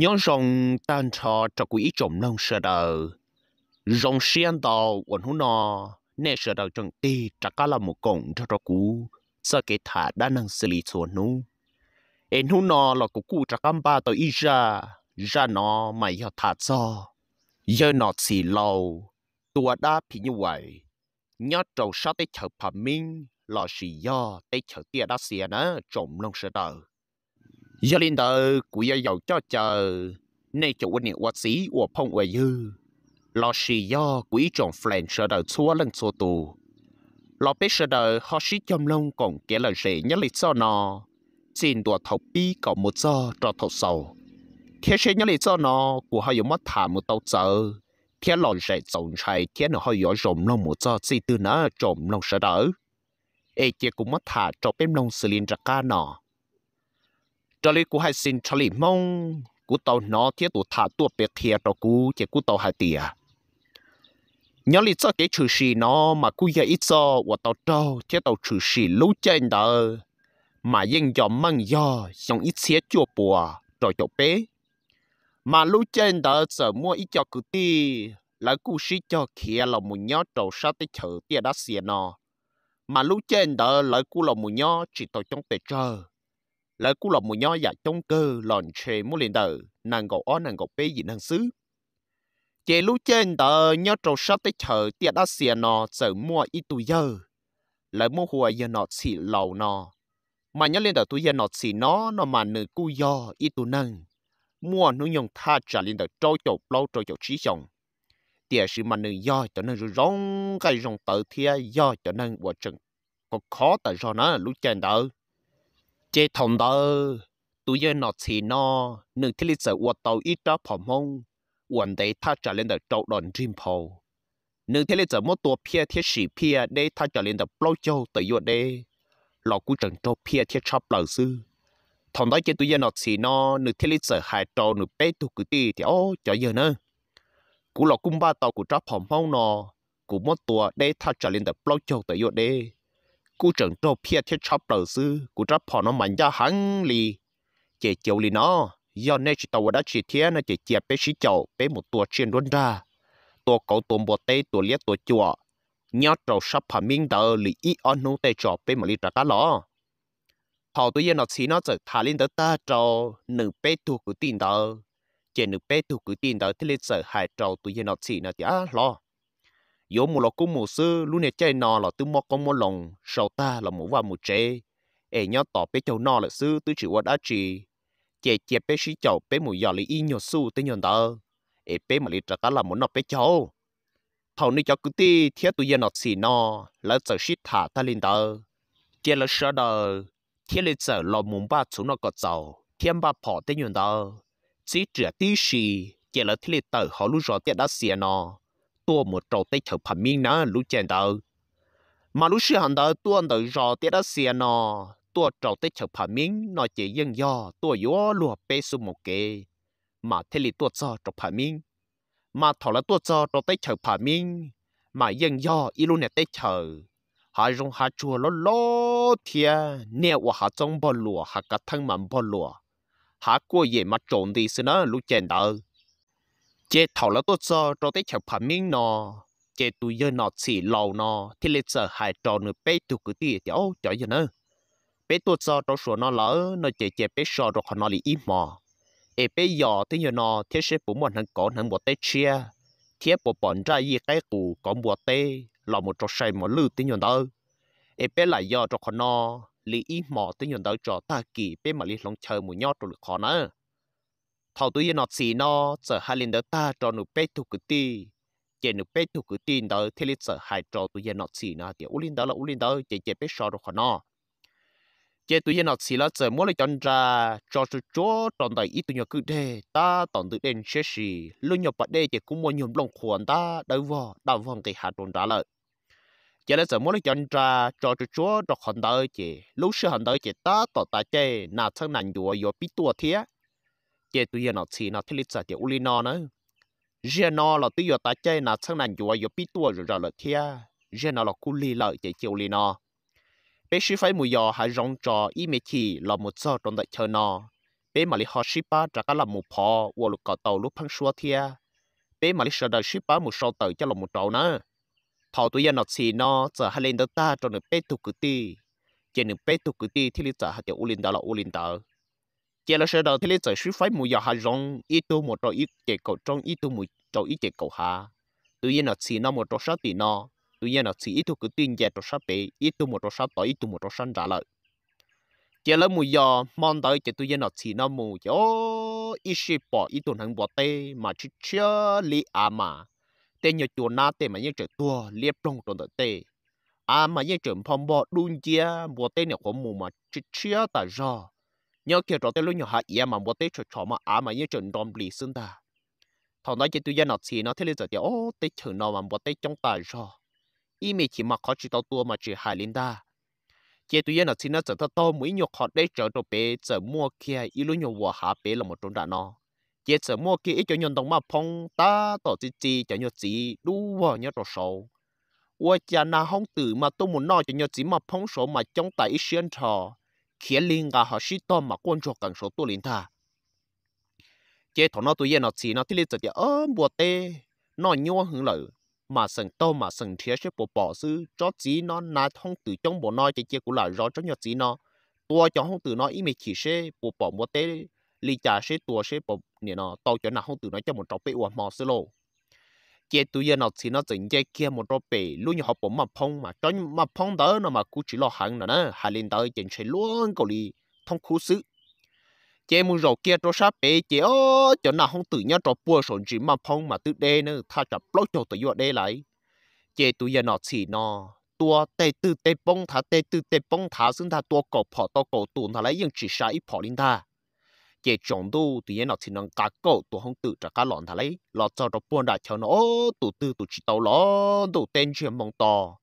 nhớ rồng tan trò cho quỹ trồng nông sợ đầu rồng xiên tàu quần hú nò nè sợ đầu trong ti trả cá là một cổng cho trò cú sợ cái thả đã năng xử lý xuống nú em hú nò là cú cú trả cam ba tàu ít ra ra nó mày họ thả cho giờ nó xì lâu tua đã thì như vậy nhớ trầu sao tới chợ phạm minh là sĩ do tới chợ tia đã xìa nữa trồng nông sợ đầu giờ linh đời của giờ giàu cho chờ nay chủ quân niệm quá sĩ của phong quầy dư lo xì do của ý tròn phèn sợ đời xua lên xua tù lo biết sợ đời họ sĩ châm lông còn kẻ lời rể nhớ lịch do nó xin đùa thọc bi có một do cho thọc sầu thế sẽ nhớ lịch do nó của họ dùng mất thả một tàu chờ thế lo rể tổng chạy thế nó họ dõi rộm lông một do chỉ từ nó rộm lông sợ đời ê chỉ cũng mất thả cho bên lông xử lý ra cả nó cho lý cú hay xin cho lý mong cú tàu nó thiết tụ thả tụ biệt thiệt đó cú chỉ cú tàu hai tiền nhớ lý cho cái chữ xì nó mà cú giờ ít cho và tàu trâu thiết tàu chữ xì lũ chân đó mà yên gió măng gió xong ít xé chua bùa rồi chỗ bé mà lũ chân đó sợ mua ít cho cú ti là cú xí cho kia là một nhớ trầu sát tới chợ tia đã xìa nó mà lũ chân đó là cú là một nhớ chỉ tàu trong tệ trời lại cú lọc một nho dạ trong cơ lòn chê mô liền tờ nàng gậu ó nàng gậu bê gì nàng xứ chế lũ trên tờ nhớ trâu sát tới chờ tiệt đã xìa nọ chờ mua ít tù giờ lại mua hùa giờ nọ chỉ lầu nọ mà nhớ liền tờ tù giờ nọ chỉ nó nó mà nữ cú do ít tù nâng mua nó nhông tha trả liền tờ trâu chậu lâu trâu chậu trí chồng tiệt sự mà nữ do cho nên rồi rong cái rong tờ thia do cho nên vợ chồng có khó tờ do nó lũ trên tờ chế thòng đó tụi giờ nó chỉ nó nửa thế lịch sử hoạt tàu ít đó phòng mông quần đấy ta trả lên được trâu đòn chim phò nửa thế lịch sử một tổ phe thiết sĩ phe để ta trả lên được bao châu tự yuột đây? lọ cú trần trâu phe thiết chấp lờ sư thòng đó chế tụi giờ nó chỉ nó nửa thế lịch sử hai trâu nửa bé tu cứ ti thì ô cho giờ nữa cú lọ cung ba tàu của tráp phòng mông nó cú một tổ để ta trả lên được bao châu tự yuột đây? cú trận trâu phe thiết chóp đầu sư cú tráp phò nó mạnh ra hắn lì chế chiều lì nó do nên chỉ tàu đã chỉ thế nó chỉ chia bé xí chậu bé một tua chuyên luôn ra tua cậu tua bò tê tua liếc tua chùa nhớ trâu sắp phà minh tờ lì ít on nô tê chọ bé một lì trả cá lò họ tôi yên nó chỉ nó chở thả lên tờ ta trâu nửa bé tu cứ tin tờ chế nửa bé tu cứ tin tờ thế lên chở hai trâu tôi yên nó chỉ nó chỉ á yo mu lo cũng mu sư lu nè chơi nọ là tu mò con mò lồng sau ta là mu vào mu chế ê nhớ tỏ bé cháu nọ là sư tu chỉ qua đã chỉ chế chế bé sĩ cháu bé mu giờ lấy y nhớ sư tên nhớ đó ê bé mà lấy trả cá là muốn nọ bé cháu thầu ni cháu cứ ti thiết tu yên nọ xì nọ là sợ sĩ thả ta lên đó chế là sợ đó thiết lên sợ lo muốn ba chúng nó có cháu thiên ba bỏ tên nhớ đó chỉ trẻ tí xì chế là thiết lên tờ họ lúc rồi tiện đã xì nọ tua một trâu tây thở phẩm miên nó lũ chèn tờ mà lũ sư hẳn tờ tua tờ rò tiết đó xìa nó tua trâu tây thở phẩm miên nó chỉ dân do tua yếu lùa bê su một kê mà thế lì tua cho trâu phẩm miên mà thọ là tua cho trâu tây thở phẩm miên mà dân do ít lũ nè tây thở hà rong hà chua ló ló thia nè và hà trong bò lùa hà cả thân mầm bò lùa hà cua gì mà trộn đi xí nó lũ chèn tờ chế thảo là tốt cho cho tới chèo phản miếng nó chế tụi giờ nó chỉ lâu nó thì lịch sử hai trò nữa bé tụi cứ tìa thì cho chở giờ nữa bé tốt cho cho số nó lỡ nó chế chế bé sợ rồi nó lì im mà ê bé giờ thì giờ nó thế sẽ bố mình hắn có hắn một tay chia thế bộ bọn ra gì cái cụ có một tay là một trò say một lư thì nhau đó ê bé lại giờ cho nó lì im mà thì nhau đó cho ta kỳ bé mà lịch long chờ một nhót rồi khó nữa thầu tôi nó xì nó sợ hai lần đó ta cho nụ bé thu cứ ti chỉ nụ bé thu cứ ti đó thế là sợ hai cho tôi nó xì nó thì u linh đó là u linh đó chỉ chỉ bé sợ được khó nó chỉ tôi nó xì là sợ mỗi lần chọn ra cho tôi chúa chọn đại ít tôi nhớ cứ thế ta tổng tự đến sẽ xì luôn nhớ bắt đây chỉ cũng muốn nhầm lòng khuôn ta đâu vào đâu vòng cái hạt đồn ra lợi chỉ là sợ mỗi lần chọn ra cho chú chúa cho hòn đời chỉ lúc xưa hòn đời chỉ ta tỏ ta chơi nào thằng nàng đùa vô biết tua thiệt chơi tụi giờ nó chỉ nó thiết lập ra tiểu uli nó nữa giờ nó là tụi giờ ta chơi nó sang nành chùa giờ biết tua rồi rồi là thia giờ nó là cú li lợi chơi chiều li nó bé sư phải mùi giờ hãy rong trò y mê chỉ là một giờ trong đại chơi nó bé mà li họ ship ba trả cả là một phò và lục cọ tàu lúc phăng xua thia bé mà li sợ đời ship ba một sau tới cho là một trâu nữa thọ tụi giờ nó chỉ nó giờ hãy lên đó ta trong được bé tu cử ti chỉ được bé tu cử ti thì lý giờ hãy tiểu uli đó là uli đó chỉ là sơ đầu thế lấy sử phải mùi giờ hà rong ít tu một trò ít chế cầu trong ít tu mùi trò ít chế cầu hà tự nhiên là chỉ nó một trò sát tỷ nó tự nhiên là chỉ ít tu cứ tin về trò sát bể ít tu một trò sát tỏi ít tu một trò sát trả lợi chỉ là mùi giờ mang tới chỉ tự nhiên là chỉ nó mùi chỗ ít sĩ bỏ ít tu hàng bỏ tê mà chỉ chưa lý à mà tên nhà chùa na tê mà như trở tua liệp trong trong tê à mà như trở phong bỏ đun chia bỏ tê nhiều có mùi mà chỉ chưa ta rồi nhớ kia rồi tới lúc nhỏ hạ dạ ý mà bố tới cho chỗ mà á mà nhớ chuẩn đom lì xưng ta thằng đó chỉ tôi ra nó chỉ nó thế là giờ thì ô tới chỗ nó mà bố tới trong ta rồi ý mình chỉ mà khó chỉ tao tua mà chỉ hài linh ta chế tôi ra nó chỉ nó giờ tao tao mũi nhọ khó đấy chỗ đồ bé giờ mua kia y lúc nhỏ hòa hạ bé là một trong đã nó chế giờ mua kia ý cho nhân đồng mà phong ta tao chỉ chỉ cho nhớ chỉ đủ vào nhớ đồ sâu ủa cha na hông tử mà tôi muốn nói cho nhớ chỉ mà phong số mà trong tại ý xuyên trò khiến linh ngà họ sĩ to mà quan trọng càng số tu linh ta chế thọ nó tụi nó chỉ nó thì lên chợt ơ bùa tê nó nhua hứng lợi mà sừng to mà sừng thiệt sẽ bộ bỏ sư cho chỉ nó nà thông từ trong bộ nói chế chế của là rõ cho nhỏ chỉ nó tua cho không từ nó ý mình chỉ sẽ bộ bỏ bùa tê lì trả sẽ tua sẽ bộ nè nó tàu cho nà không từ nó cho một trò bê uổng mò sư lô kia tụi giờ nào chỉ nó chỉnh chơi kia một đôi bể luôn như họ bấm mà phong mà cho mà phong đó nó mà cú chỉ lo hàng nữa nè hà lên tới chỉnh chơi luôn cầu đi thông khu xứ chế muốn rầu kia cho sáp bể chế ô cho nào không tự nhá cho bùa sổn chỉ mà phong mà tự đê nữa tha cho lóc cho tự giờ đê lại chế tụi giờ nó chỉ nó tua tê tư tê bông thả tê tư tê bông thả xưng thả tua cổ phỏ to cổ tùn thả lấy những chỉ sai ít phỏ thả chế chọn tu nhiên nó chỉ nâng cá cậu tu không tự trả cá lọn thà lấy lọ cho nó buồn đã cho nó tu tự tu chỉ tàu lọ tu tên chuyện mong to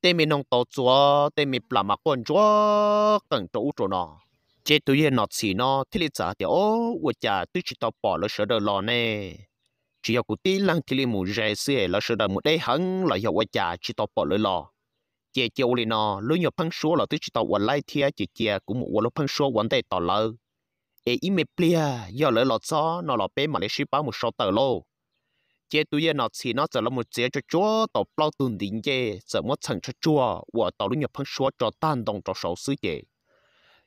tên mình nông tàu chúa tên mình làm mà con chúa cần trụ chỗ nó chế tu yên nó chỉ nó thì lý giá thì ô vợ cha tu chỉ tàu bỏ lỡ sợ đời lọ nè chỉ có tí lăng thì lý mù rẻ xe là sợ đời một đấy hẳn là hiệu vợ cha chỉ tàu bỏ lỡ lọ chế chế ô lý nó lỡ nhiều phân số là tu chỉ tàu quần lai thia chế chế cũng một quần lỡ phân số quần tay tàu lỡ e im me plia do lỡ lọt gió nó lọt bé mà lấy ship bao một số tờ lô chế tụi nó chỉ nó giờ là một chế cho chúa tàu bao tuần đỉnh chế giờ mất thằng cho chúa và tàu lúc nhập phân cho tan đồng cho sáu sư chế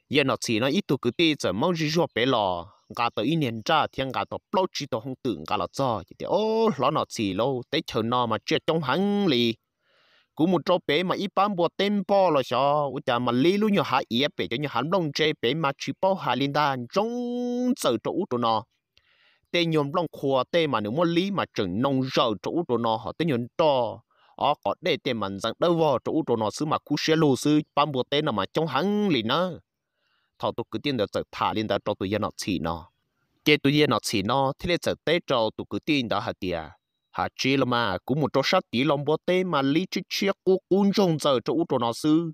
giờ nó chỉ nó ít tụ cứ tê giờ mau chỉ cho bé lò gà tàu ít 年 trả thiên gà tàu bao chỉ tàu không tưởng gà lọt gió chỉ thế ô lọ nó chỉ lâu tới chờ nó mà chết trong hang lì cú một trâu bé mà ít bám bộ tên bò là sao ủa mà lý luôn nhiều hạ yếp bé cho nhiều hắn long chơi bé mà chỉ bao hạ linh đa trong sợ chỗ út nó tên nhom long khua tên mà nếu mà lý mà chừng nông giờ chỗ út nó họ tên nhom to ó ờ, có để tên mà rằng đâu vào chỗ út nó xứ mà cú xe lô xứ bán bộ tên là mà trong hàng liền nó thọ tụ cứ tiên được sợ thả lên đó cho tụi nó chỉ nó cái tụi nó chỉ nó thế là sợ tết cho tụi cứ tiên đó hả tiệt hà chi là mà cũng một chỗ sát tí lòng bó tê mà lý chi chia cô cũng trông giờ cho út nó sư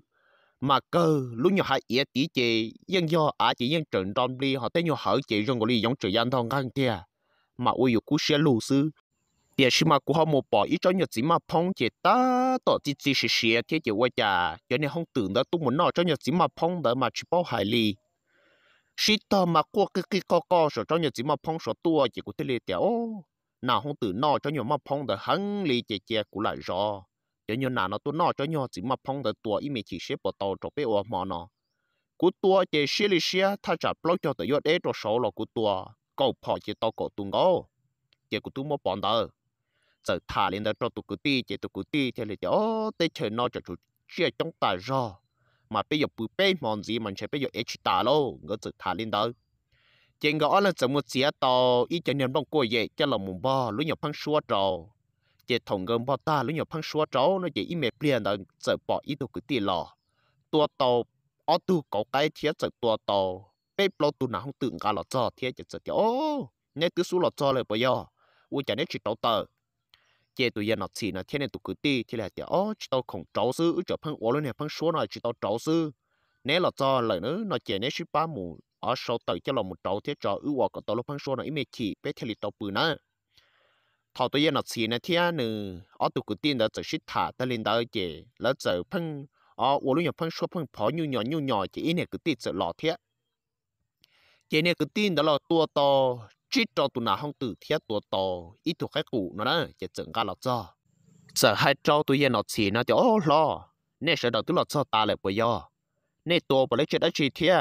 mà cơ lúc nhỏ hai ý tí chê dân do à chỉ dân trận trong đi họ tên nhỏ hở chị rồi ngồi đi giống trời gian thong khăn kia mà ôi dụ cú xe lù sư tiền xí mà cú họ một bỏ ý cho nhật chỉ mà phong chị ta tỏ chỉ chỉ xì xì thế chị quay chà cho nên không tưởng đó tôi muốn nói cho nhật chỉ mà phong đó mà chỉ bao hải ly xí to mà cua cái cái co co rồi cho nhật chỉ mà phong rồi tua chị cũng thế lệ tiểu nào không tự nọ cho nhiều mà phong được hăng lì chè chè cũng lại rõ cho nhiều nào nó tôi nọ cho nhiều chỉ mà phong được tua im chỉ xếp vào tàu cho bé ô mà nó cú tua chè xí lì xí tha chả blog cho tự yết đế cho số là cú tua cầu phò chè tàu cổ tung gấu chè cú tu mua bọn đó giờ thả lên đó cho tụ cú ti chè tụ cú ti thì là chỗ tê chơi nọ cho chú chia trong tài rõ mà bây giờ bự bê mòn gì mình sẽ bây giờ h ta lô ngỡ giờ thả lên đó chỉ ngõ là giống một xía to ít cho nhân bông cua vậy cho là một bò lúc nhập phăng xua trầu chỉ thòng gầm bò ta lúc nhập phăng xua trầu nó chỉ ít mệt liền là sợ bỏ ít đâu cứ tiền lò tua tàu ở tu có cái thiết sợ tua tàu bếp lo tu nào không tưởng cả lọ cho thiết chỉ sợ ô nhớ cứ xuống lọ cho lời bây giờ u chả nhớ chỉ tàu tờ chỉ tụi dân nó chỉ nó thiên này tụi cứ ti thì là chỉ ô chỉ tàu không trâu sư ở chỗ phăng ô luôn này phăng xua này chỉ tàu trâu sư nếu lọ cho lời nữa nó chỉ nếu chỉ ba mù ở sau tới cho lòng một trâu thế trò ưu hoặc có tàu lúc phăng số này, ít mệt chỉ bé thề lịch tàu bự nữa thọ tôi yên nó xì nè thế nữ ở tụ cụ tiên đã chỉ xích thả ta lên đó chị lỡ giờ phăng ở uổng lúc nhập phăng số phăng phó nhu nhỏ nhu nhỏ chỉ ít này cứ tiết sợ lọ thế chị này cứ tin đó là tua to chỉ cho tụ nào không tự thế tua to ít thuộc cái cụ nữa đó chị chừng cả lọ cho giờ hai trâu tôi yên nó xì nó thì ô lo nè sợ đầu tôi lọ cho ta lại bây giờ nè tua bởi lấy chuyện đã chỉ thế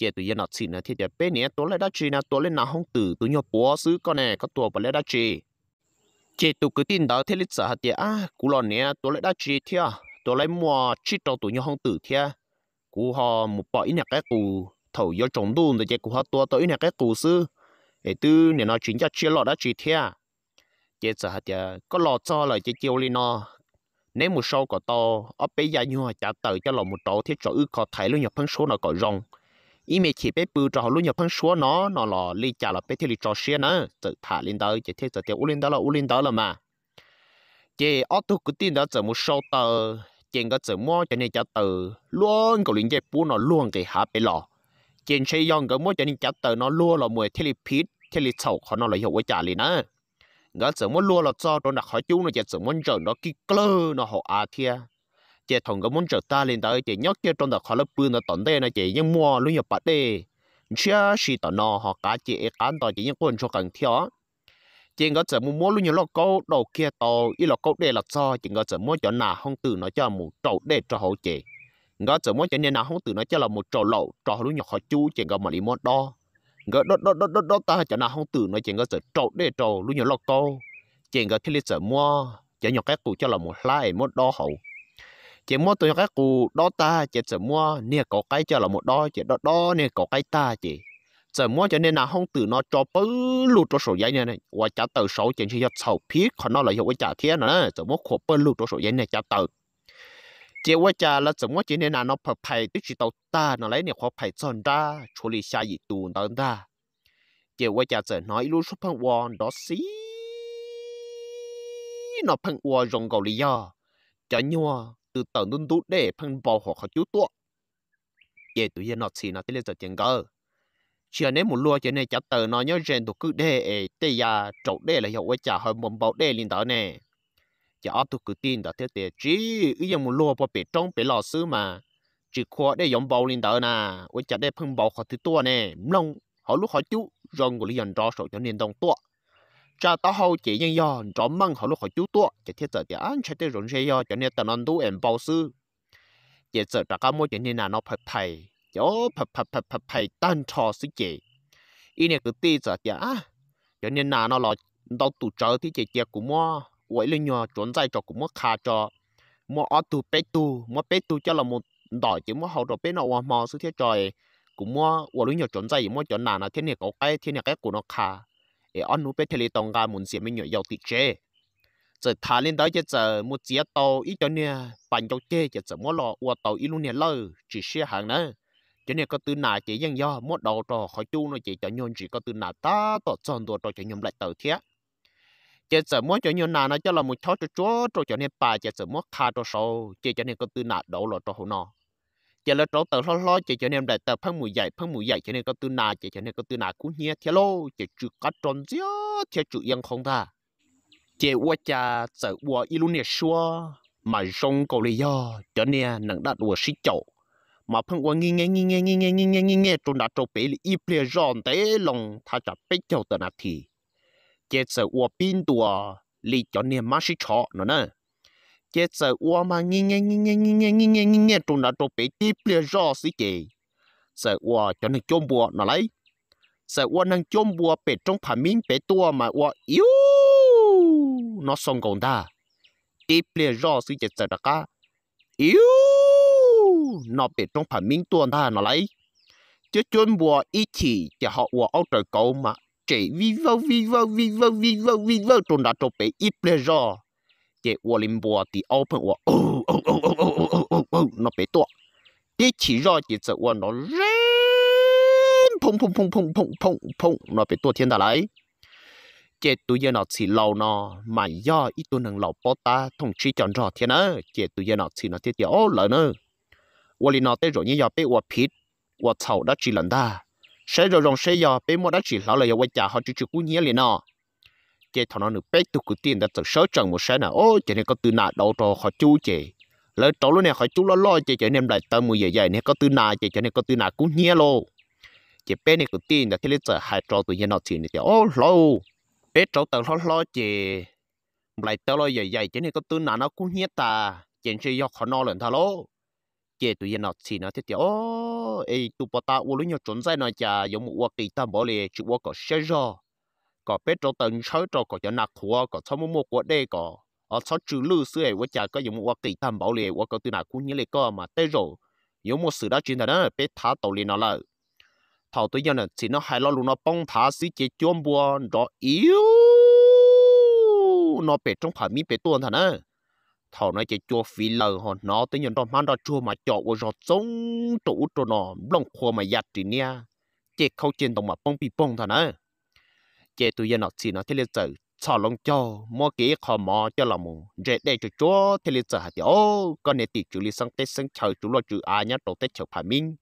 chế tụi nó chỉ nó thì chế bé nè tối lại đã chỉ nào tối lên nào không tử tụi nhau bỏ xứ con này có tuổi bà lại đã chỉ chế tụi cứ tin đó thế lịch sử hạt chế à cú lò nè tối lại đã chỉ thia tối lại mua chỉ trong tụi nhau không tử thia cú họ một bỏ ít nhà cái cú thầu do trồng đun rồi chế cú họ tua tới nhà cái cú xứ để tư nè nó chính ra chia lọ đã chỉ thia chế sử hạt chế có lọ cho lại chế chiêu lên nó nếu một sâu có to ở bây giờ như họ trả tới cho lọ một chỗ thì chỗ ư có thể luôn nhập phân số nó có rong ý mình chỉ bé bự trò lúc nhập phân số nó nó là li trả là bé thì li trò xe nữa tự thả lên đó chỉ thế tự tiêu lên đó là u lên đó là mà chỉ ở tu cái tin đó tự mua số tờ chỉ có tự mua cho nên trả từ luôn cái linh chế bù nó luôn cái hạ bể lò chỉ xây dòng cái mua cho nên trả từ nó luôn là mười thế li phí thế li sầu họ nó là hiệu quả trả liền nữa ngỡ tự mua luôn là cho nó khỏi chú nó chỉ tự mua chờ nó kí cơ nó họ à thia chị thằng cái muốn trở ta lên tới chị nhóc chơi trong đó khó lớp bươn nó tận đây là chị nhưng mua luôn nhập bắt đi chưa xí tận nó họ cả chị cán tao chị nhưng quên cho cần thiếu chị có chơi muốn mua luôn nhiều lọ câu đầu kia to ít lọ câu để là cho chị có chơi mua cho nà không từ nó cho một trậu để cho hậu chị có chơi mua cho nên nà không từ nó cho là một trậu lậu cho luôn nhỏ họ chú chị có mà đi mua đo có đó đó đó đó đó ta cho nà không từ nó chị có chỉ trậu để trậu luôn nhiều lọ câu chị có thiết lý chỉ mua cho nhỏ cái cụ cho là một lái một đo hậu chỉ mua tôi cái cụ đó ta chỉ chỉ mua nè có cái cho là một đó chỉ đó đó nè có cái ta chỉ chỉ mua cho nên là không tự nó cho bứ lụt cho số giấy này này và trả tờ số chỉ chỉ cho sầu phí còn nó là hiệu quả trả thiên nữa chỉ mua khổ bứ lụt cho số giấy này trả tờ chỉ qua trả là chỉ mua chỉ nên là nó phải phải tức chỉ tàu ta nó lấy nè khó phải chọn lý xa gì tù đó ta chỉ qua trả chỉ nói luôn số phận quan đó xí nó phận quan rong cầu lý do cho nhua từ tàu nút nút để phân bò hoặc khó chú tụ giờ tụi giờ nó chỉ nó tới lên giờ tiền cơ chỉ nên một lúa chỉ nên chặt tờ nó nhớ rèn tụ cứ để để ya trậu để là hiệu quả trả hơn một bao để lên đó nè chỉ áp tụ cứ tin đó thế thế chỉ ý một lúa bỏ bể trong bể lò xứ mà chỉ khoa để giống bao lên đó nà quả trả để phân bò họ thứ tua nè mông họ lúc họ chú rồi người dân rõ sổ cho nên đông tua cha ta hậu chỉ nhân yo rõ măng họ lúc họ chú tua chỉ thiết giờ thì anh chạy tới rộn xe yo cho nên ta non tu em bao sư chỉ giờ ta có mỗi chuyện này là nó phải phải yo phải phải phải phải phải tan cho sự chỉ ý này cứ tí giờ thì à cho nên là nó lo đầu tụ trở thì chỉ chỉ cũng mua vậy lên nhau chuẩn dây cho cũng mua khá cho mua ở tu bé tu mua bé tu cho là một đòi chỉ mua hậu rồi bé nó hoa mò sự thiết trời cũng mua vậy lên nhau chuẩn dây mua chuẩn nào là thiên này có cái thiên này cái của nó khá e on nu pe thele tong ga mun sia mi nyo yau ti che giờ thả lên đó chứ giờ mua chia tàu ít cho nè bàn cho chê chứ giờ mua lò ua tàu ít luôn nè lơ chỉ xe hàng nữa cho nên có từ nà chỉ dân do mua đầu trò khỏi chu nó chỉ cho nhon chỉ có từ nà ta tỏ tròn đồ trò cho nhom lại tàu thiệt chứ giờ mua cho nhon nà nó cho là một cháu cho chúa trò cho nên bà chứ giờ mua kha trò sâu chỉ cho nên có từ nà đầu lò trò hồ nó จะเลือดตัวล้อๆจะจะเนี่ยได้ตัวพังหมู่ใหญ่พังหมู่ใหญ่จะเนี่ยก็ตัวหนาจะจะเนี่ยก็ตัวหนากูเนียเที่ยวจะจุกัดจนเสียเที่ยวจุยังคงท่าเจ้าจะจะว่าอีลุเนี่ยชัวมาส่งกาหลีย่อจะเนี่ยนั่งดัดวัวสิจ๊อมาพังวัวงี้เงี้ยงี้เงี้ยงี้เงี้ยงี้เงี้งี้งี้ยจนดัดจบไปอีเปลี่ยนเต๋ลงท่าจะไปเจ้าตัวนัาที เจ้าจะว่าปีนตัวลีจะเนี่ยมาสิช็อตนั่นน่ะ chế sợ ua mà nghe nghe nghe nghe nghe nghe nghe nghe nghe nghe trùng đã trộn bị tiếp liền rõ xí kì sợ ua cho nên chôm bùa nó lấy sợ ua năng chôm bùa bể trong phà miếng bể tua mà ua yếu nó xong còn ta tiếp liền rõ xí chế sợ đã cá yếu nó bể trong phà miếng tua ta nó lấy chứ chôm bùa ít chỉ cho họ ua ao trời cầu mà chỉ vi vơ vi vơ vi vơ vi vơ vi vơ trùng đã trộn bị ít liền rõ chế wo lim bò thì open wo ô ô ô ô ô ô ô ô nó bị to đi chỉ rồi chỉ sợ wo nó lên phồng phồng phồng phồng phồng phồng phồng nó bị to thiên đà lại chế tụi giờ nó chỉ lâu nó mà do ít tụi năng lâu bỏ ta thông chi chọn rõ thiên ơ chế tụi giờ nó chỉ nó thiết ô lỡ nơ wo li nó tới rồi như giờ bị wo pít wo chậu đã chỉ lần ta sẽ rồi rong sẽ giờ bị mua đã chỉ lão là giờ quay trả họ chịu chịu cú nhía liền nó chế thằng nó nửa bé tụ cụ tiền đã từ sớ trần một sáng nào ô chế này có từ nà đầu trò họ chú chế lỡ trò luôn này họ chú lo lo chế chế nem lại tâm mùi dày dày này có từ nà chế chế này có từ nà cũng nhẹ lô chế bé này cụ tiền đã thấy lấy giờ hai trò tụi nhà nó thì này chế ô lâu bé trò tự lo lo chế lại tao lo dày dày chế này có từ nà nó cũng nhẹ ta chế chế học họ nói lần thà lô chế tụi nhà nó thì nó thế chế ô ấy tụi bà ta uống lúc nhau chuẩn dây nó chả giống một quả kỳ tam bỏ lề chịu quả có sấy rồi có bé trâu tận sáu trâu có cho nạc khua có sáu mua mua của đây có ở sáu chữ lư xưa ấy cha có dùng một tỷ tham bảo liệt có từ nào cũng như là có mà tê rồi yếu một sự đó chuyện đó bé thả tàu lên nó lại thầu tôi nhận chỉ nó hay lo luôn nó bông thả xí chế chôm bùa đó yếu nó bé trong phải mi bé tuôn thằng đó thầu nó chế chua phi lờ họ nó tôi nhận đó mang ra chua mà chọ của rồi giống trụ cho nó lông khua mà giặt thì nha chế khâu trên đồng mà bông bị bông thằng đó chế tụi yên nó chỉ nó thế là sợ sợ lòng cho mua cái khó mò cho lòng mù để để cho chúa thế là sợ hạt ô con này tỷ chủ lý sang tết sang chờ chú lo chú à nhá đầu tết chờ phải minh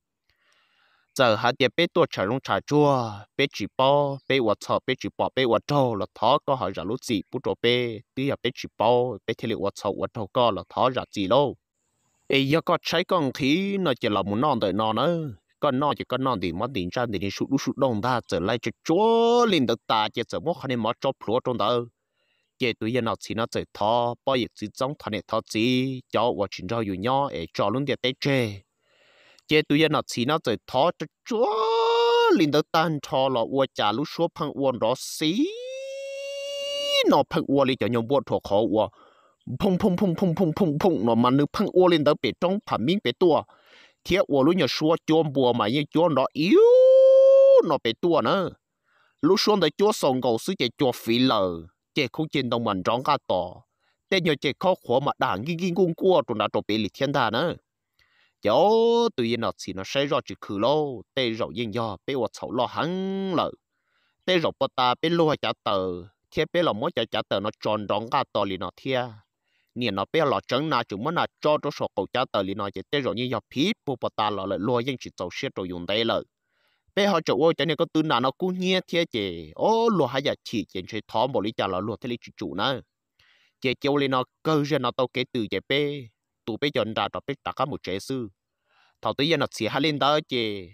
giờ hạt tiền bé tua chờ lòng trà chua bé chỉ bao bé vợ sợ bé chỉ bao bé vợ trâu là thó có hỏi ra lúc gì bút trâu bé tí là bé chỉ bao bé thế là vợ sợ vợ trâu có là thó ra gì đâu ấy giờ có trái con khí nó chỉ là muốn non đời non nữa con nọ chỉ con nọ thì mất tiền trang thì đi sụt sụt đông ta trở lại cho chúa lên được ta chỉ trở mất khăn mà cho phlúa trong đó chỉ tụi giờ nó chỉ nó chỉ thọ bao giờ chỉ trong thằng này thọ chỉ cho và chỉ cho dù nhỏ để cho luôn để tết chơi chỉ tụi giờ nó chỉ nó chỉ thọ cho chúa lên được tan thọ là uo trả lúc số phăng uo đó xí nó phăng uo đi cho nhau buộc thọ khó uo phong phong phong, phung phung phung phung nó mà nữ phăng uo lên được bị trong phản miếng bị tua thiệt ủa lúc nhờ xua chôm bùa mà như chôn đó yếu nó bị tua nữa lúc xuống tới chúa sòng cầu sư chạy chùa phí lờ chạy không trên đồng mình rong ca tỏ tên nhờ chạy khó khổ mà đảng ghi ghi ngung cua tụi đã trộn bị lịch thiên đà nữa cháu tự nhiên nó chỉ nó xây ra chữ khử lô tê rậu yên do bê hoa sầu lo hắn lợ tê rậu bò ta bê lô hay chả tờ thiệt bê lò mỗi chả chả tờ nó tròn rong ca tỏ lì nó thiệt nè nó bé lọ chân na chúng mới là cho cho số cầu cha tờ li nó chỉ tới rồi như giờ phí bộ bờ ta là lại lo dân chỉ tàu xe rồi dùng đây rồi bé họ chỗ ôi cho nên có tư nào nó cũng nghe thế chị ô lo hay giờ chỉ chỉ chơi thó một lý trả lọ lo thế lý chủ chủ nữa chỉ châu li nó cơ ra nó tàu cái từ chỉ bé tụ bé dọn ra đó bé đặt cả một chế sư thầu tới giờ nó chỉ hai lên đó chị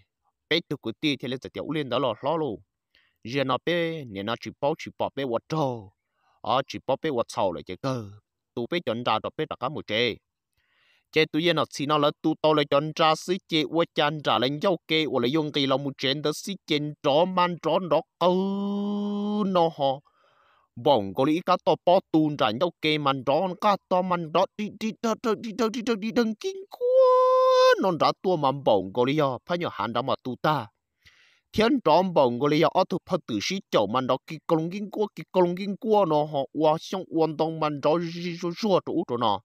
bé tụ cứ ti thế là chỉ tiểu lên đó lọ lọ, luôn giờ nó bé nè nó chỉ bảo chỉ bảo bé vật trâu ở chỉ bảo bé vật sầu lại chị cơ tu bé chọn ra rồi bé đặt cá một chế chế tu yên nó xin nó là tu to là chọn ra xí chế u chăn ra lên dâu kê u là dùng kỳ lòng một chén đó xí chén chó man chó nó câu nó ho bỏng có lý cá to po tùn ra dâu kê man chó cá to man đó đi đi đó đi đó đi đó đi đừng kinh quá nó ra tua mà bỏng có lý do phải nhờ hắn đó mà tu ta 天长本个里要阿土拍土西叫曼到给高龙金锅给高龙金锅呢哈，我想运动曼到是说说着着呢。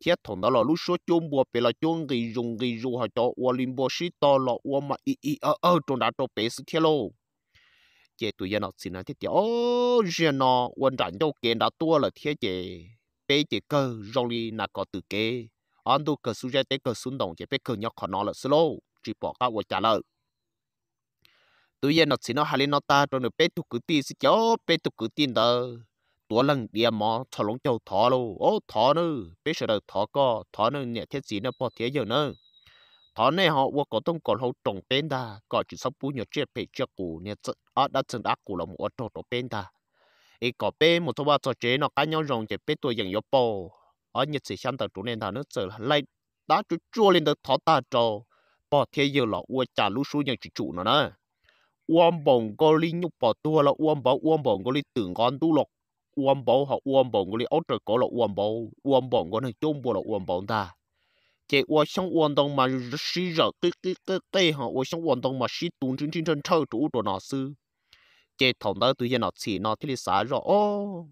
thiết thằng đó là lúc số chôn bùa bể là chôn gì dùng gì dù hay cho ua lim bùa sĩ to là ua mà y y ở ở trong đó trong bể sự thiết lô chế tụi dân học sinh nói thiết ô riêng nó quan trọng cho kiện đã tua là thiết chế bể chế cơ rong đi là có từ kế anh tu cơ suy ra tế cơ xuống đồng chế bể cơ nhóc khó là solo chỉ bỏ các ua trả lời tôi yên nó xin nó hà lên ta rồi nó bé tụ cứ tin xí cháu bé tụ cứ tin đó tua lần địa à mò cho lông châu thọ lô ô thọ nữa bé sợ đầu thọ co thọ nữa nhẹ thiết gì nó bỏ thiết giờ nữa thọ này họ qua có tông còn hậu trồng bên ta có chỉ sắp bú nhọt chết phải cho cụ nhẹ chất ở đã chân ác cụ là một trâu trâu bên ta ý có bé một thua ba cho chế nọ cá nhau rồng chỉ bé tôi dành yếu bò ở nhật sĩ sang tàu chủ nên ta nó trở lại đã chú chua lên được thọ ta cho bỏ thiết giờ là qua trả lũ số nhận chủ chủ nó nè uom bong go li nhúc bỏ tu là uom bỏ uom bong go li tưởng con tu lộc uom bỏ họ uom bong go li ốt rồi có là uom bỏ uom bong go này chung bộ là uom bong ta chế uo xong uom dong mà xí ra cái cái cái tê họ uo xong uom dong mà xí tung chân chân chân trâu chủ đồ nó sư chế thằng đó tụi nó chỉ nó thì xả ra ô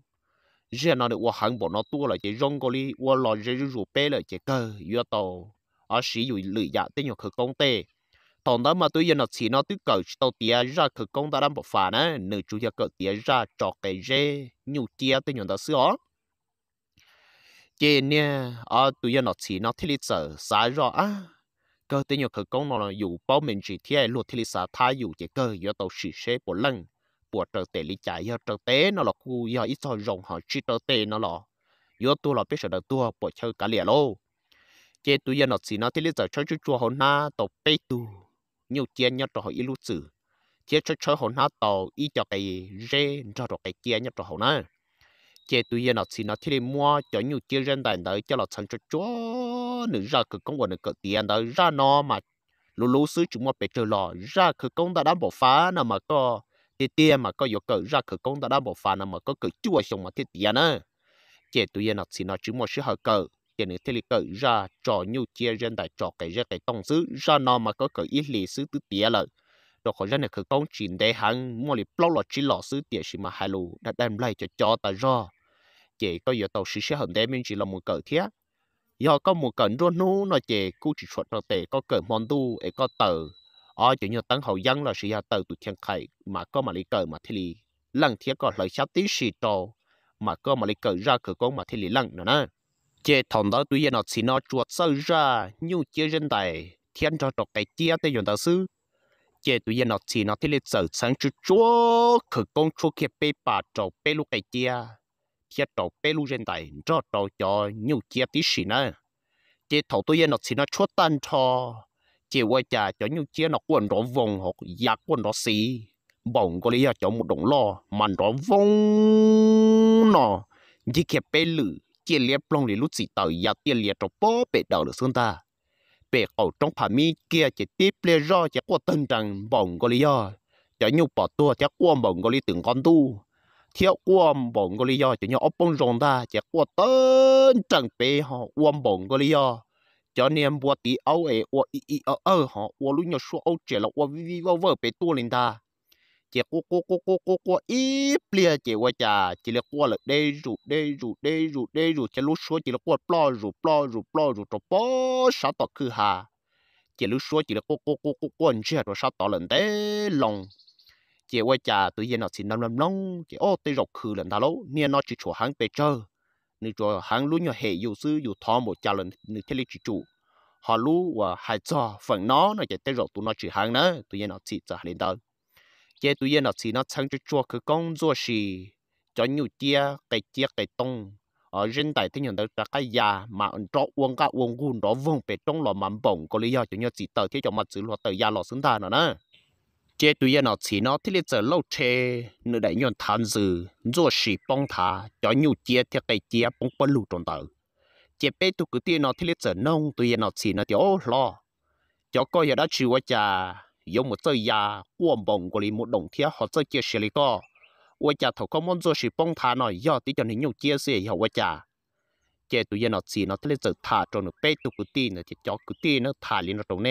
giờ nó được uo hàng bộ nó tua là chế rong go li uo lò rê rủ bê là chế cơ yếu tàu ở xí dụ lưỡi dạ tên nhỏ khởi công tê thằng đó mà tôi giờ nó chỉ nó tự cởi tàu tía ra khử công ta đang bỏ phá nè nửa chú giờ cởi tía ra cho cái dê nhiều chia tôi nhận đó sữa chị nè à ờ, tôi giờ nó chỉ nó thiết lý sở xá rõ á cơ tôi nhận khử công nó là dù bao mình chỉ thiết luật thiết lý sở thay dù chỉ cơ do tàu xì xế bỏ lần bộ trở tệ lý chạy do trở tế nó là khu do ít cho rộng họ chỉ trở tệ nó là do tôi là biết sợ đầu tôi bộ chơi cả lẻ luôn. chị tôi giờ nó chỉ nó thiết lý sở cho chú chùa hồn na tàu bê tôi nhiều tiền nhau cho họ ít lú chữ chia cho cho họ nó tàu ít cho cái rê cho rồi cái tiền nhau cho họ nó chia tụi giờ nó chỉ nó thì mua cho nhiều tiền rên đại đấy cho nó thành cho chúa nữa ra cái công của nữa cái tiền đấy ra nó mà lú lú xứ chúng mà bị trừ lọ, ra cái công ta đã bỏ phá nào mà có tiền tiền mà có yêu cầu ra cái công ta đã bỏ phá nào mà có cái chúa xong mà tiền tiền nữa chế tụi giờ nó chỉ nó chúng mà sẽ hợp cầu tiền nữa thì cởi ra trò nhu chia dân đại trò cái ra cái tông sứ ra nó mà có cởi ít lì sứ tứ tía lợi đó khỏi ra này khởi công chuyện đại hàng mua lì plot lọ chỉ lọ sứ tía xí mà hai lù đã đem lại cho cho ta ra chỉ có giờ tàu sứ sẽ hận đem mình chỉ là một cởi thiết do có một cởi rồi nu nó chỉ cứ chỉ chuột nó tệ có cởi món tu ấy có tờ ở ờ, chỉ như tăng hậu dân là sứ ya tờ tụt thiên khai mà có mà lì cởi mà thì lì lần thiết có lời sát tí xì trò mà có mà lì cởi ra khởi con mà thì lì lần nữa nè chế thằng đó tuy nhiên nó chỉ nó chuột sâu ra như chế dân đại thiên cho trọc cái chia tới dùng ta sư chế nhiên nó chỉ nó thế lịch sở sáng chú chúa khử công chúa kia bê bà trọc bê lúc cái chia thiên trọc bê lúc dân đại cho trọc cho như chế tí xỉ nữa chế thằng tụi nó chỉ nó chuột tan cho chế qua cha cho như chế nó quần rõ vòng hoặc giặc quần rõ xì bỏng có lý do cho một đồng lo mà rõ vong nó chỉ kia bê lử chia liệt long lì lút xì tàu ya tia liệp trong bó bể đào được xuân ta bể cầu trong phà mi kia chỉ tiếp lê ro chỉ qua tân trăng bỏng gọi lý do chỉ nhục bỏ tua chỉ qua bỏng gọi lý từng con tu thiếu qua bỏng gọi lý do chỉ nhau ốp bông rồng ta chỉ qua tân trăng bể họ qua bỏng gọi lý do cho nên bùa tí ấu ấy qua y ý ơ ở họ qua lúc nhau số ấu trẻ là qua vi vi vơ vơ bể tua lên ta chỉ cô cô cô cô cô cô ít bia chỉ qua chả chỉ là qua là đây rụ đây rụ đây rụ đây rụ chỉ lúc số chỉ là qua plo rụ plo rụ plo rụ cho bó sao tỏ cứ hà chỉ lúc số chỉ là cô cô cô cô cô anh chưa rồi sao tỏ lần thế lòng chỉ qua chả tự nhiên nó xin năm năm nông chỉ ô tây rọc khử lần ta lâu nia nó chỉ chỗ hàng bề chơi nữ chỗ hàng luôn nhỏ hệ dù sư dù thọ một chả lần nữ thế lý chỉ chủ họ lúc và hai cho phần nó nó chạy tới rồi tụi nó chỉ hàng nữa tự nhiên nó chỉ trả lên tới chế tụi nó chỉ nó sang cho chua cái công do gì cho nhiều chia cái chia cái tông ở trên tại thiên nhận được ra cái già mà anh trọ uống cả uống gun đó vung về trong lò mắm bồng có lý do cho nhau chỉ tờ thế cho mặt chữ lò tờ già lò sinh ta nữa nè chế tụi nó chỉ nó thế lịch giờ lâu chê nửa đại nhân tham dự do gì bông thả cho nhiều chia thế cái chia bông bông lụt trong tờ chế bé tụi cứ tiền nó thế lịch giờ nông tụi nó chỉ nó thì ô lo cho coi giờ đã chịu quá cha 有么这呀，我忙过哩么冬天好这解释哩个，我家头个么做是帮他呢，要得叫你用解释要我家，这都要那钱那他哩就他着那背都固定那就叫固定那他哩那种呢，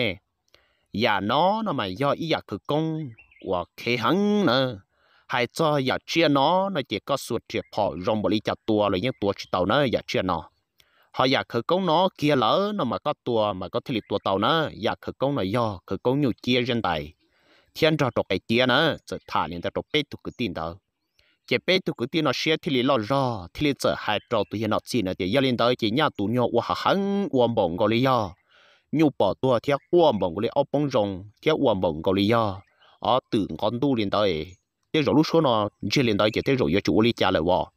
呀 nó nó mà do ý ya cứ công và khi hắn nữa hay cho ya chia nó nó chỉ có suốt chỉ bỏ rong bỏ đi chặt rồi những tua chỉ tàu nó ya chia nó họ giả khởi công nó kia lỡ nó mà có tua mà có thể tua tàu nữa giả khởi công là do khởi công nhiều chia dân tài thiên cho trọc cái chia nữa giờ thả lên ta trọc bê tụ cứ tin đó chỉ bê tụ cứ tin nó xe thì lì lo rõ thì lì giờ hai trò tụ hiện nó chỉ nó thì giờ lên tới chỉ nhà tu nhau qua hắn qua bồng gọi là do nhu bỏ tua theo qua bồng gọi là ốc bông rồng theo qua bồng gọi là ở từ con tu lên tới thế rồi lúc số nó chưa lên tới chỉ thế rồi giờ chủ lý cha lại vào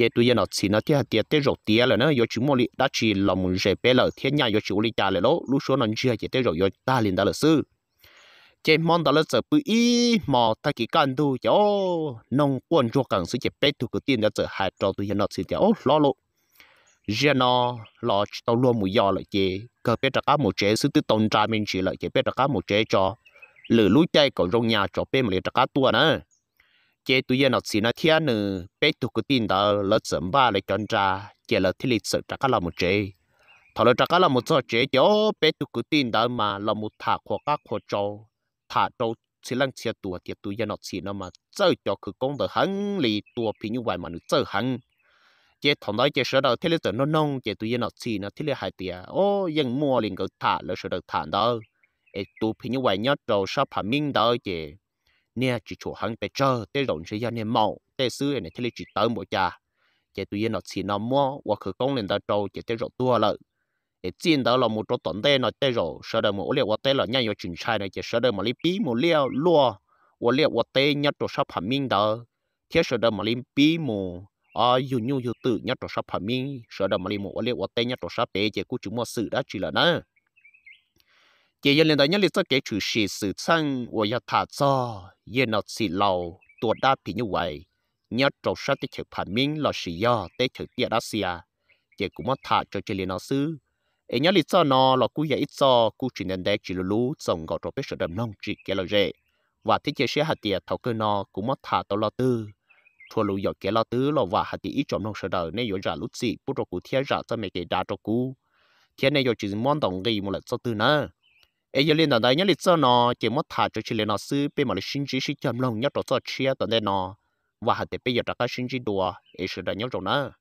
chế tụi nó chỉ nó thiết tiệt tế rổ tía là nó yo chúng mò đã chỉ là một rẻ bé là thế nhà yo chủ li ta là lỗ lúc số nó chưa chế tế rổ yo ta liền đã là sư chế mong đó là sợ bự ý mà ta chỉ cần tu cho nông quân cho cần sự chế bé tu cái tiền đã sợ hại cho tụi nó chỉ cho lo lộ giờ nó lo tao luôn một giờ lại chế cái bé trả cá một chế sự tự tồn tại mình chỉ lại chế bé trả cá một chế cho lửa lúi chạy còn rong nhà cho bé một liền trả cá tua nữa chế tụi nó chỉ nó thiên nữ bé tụ cái tin đó lỡ sớm ba lại chọn ra chế lỡ thi lịch sử trả cả là một chế thằng lỡ trả cả là một số chế cho bé tụ cái tin đó mà là một thả khoa các khoa cho thả châu chỉ lăng chia tụ thì tụi nó chỉ nó mà chơi cho cứ công được hắn lì tụ phi như vậy mà nó chơi hăng, chế thằng đó chế sửa đầu thi lịch sử nó nông chế tụi nó chỉ nó thi lịch hai tia ô dân mua liền cái thả lỡ sửa đầu thả đó ấy tụ phi như vậy nhớ trâu sao phải minh đó chế nè chỉ chỗ hàng bé chờ tê lộn sẽ ra nè màu tê xứ này thế chỉ tới mỗi cha chỉ tụi nó chỉ nó mua hoặc khử công lên ta trâu chỉ tê rộng tua lợi để chiến đó là một chỗ tận tê nó tê rồi sợ đời một liệu hoặc tê là nhanh vô chỉnh sai này chỉ sợ đời một lý bí một liệu lúa hoặc liệu hoặc tê nhất chỗ sắp hàm minh đó thiết sợ đời một lý bí một à dù nhu dù tự nhất chỗ sắp hàm minh sợ đời một lý một liệu hoặc tê nhất chỗ sắp tê chỉ cú chú mua sự đã chỉ là nữa chỉ giờ lên đó nhất là cho cái chủ sĩ sự sang và ya thả cho yên nó xì lâu tuột đa thì như vậy nhớ trâu sát tới chợ phản minh là sĩ do tới chợ tiệt đá xia chỉ cũng mất thả cho chỉ lên nó xứ ấy nhớ lý cho nó là cú ít cho cú chỉ nên để chỉ lú trồng gọt rồi biết sợ đầm nông chỉ cái là dễ và thế chế sẽ hạt tiệt thầu cơ nó cũng mất thả tao lo tư thua lũ dọc cái lo tư là và hạt tiệt ít trồng nông sợ đời nên rồi ra lút gì bút rồi cú thiên ra cho mấy cái đá cho cú thiên này rồi chỉ món đồng gì một lần cho tư nữa ấy giờ lên đó đấy nhớ lịch do nó chỉ mất thả cho chỉ lên nó sư bên mà lịch sinh chỉ chỉ chậm lòng nhất đó cho chia tận đây nó và hạt để bây giờ đã cái sinh chỉ đùa ấy sự đã nhớ rồi nữa